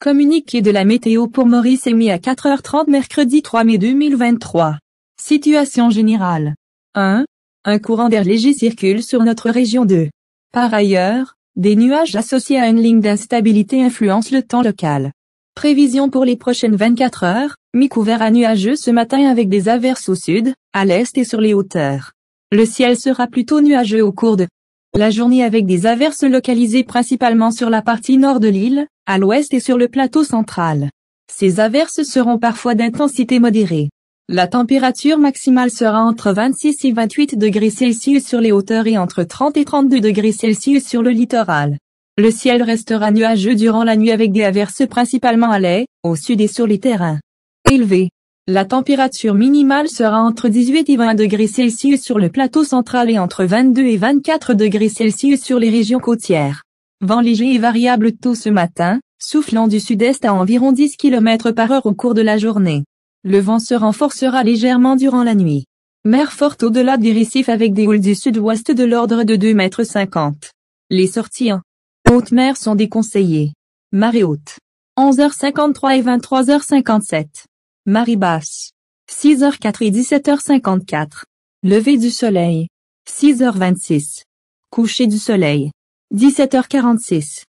Communiqué de la météo pour Maurice mis à 4h30 mercredi 3 mai 2023. Situation générale. 1. Un courant d'air léger circule sur notre région 2. Par ailleurs, des nuages associés à une ligne d'instabilité influencent le temps local. Prévision pour les prochaines 24 heures, mi-couvert à nuageux ce matin avec des averses au sud, à l'est et sur les hauteurs. Le ciel sera plutôt nuageux au cours de la journée avec des averses localisées principalement sur la partie nord de l'île, à l'ouest et sur le plateau central. Ces averses seront parfois d'intensité modérée. La température maximale sera entre 26 et 28 degrés Celsius sur les hauteurs et entre 30 et 32 degrés Celsius sur le littoral. Le ciel restera nuageux durant la nuit avec des averses principalement à l'est, au sud et sur les terrains élevés. La température minimale sera entre 18 et 20 degrés Celsius sur le plateau central et entre 22 et 24 degrés Celsius sur les régions côtières. Vent léger et variable tôt ce matin, soufflant du sud-est à environ 10 km par heure au cours de la journée. Le vent se renforcera légèrement durant la nuit. Mer forte au-delà des récifs avec des houles du sud-ouest de l'ordre de 2,50 m. Les sorties en haute mer sont déconseillées. Marée haute. 11h53 et 23h57. Maribas. 6h04 et 17h54. Lever du soleil. 6h26. Coucher du soleil. 17h46.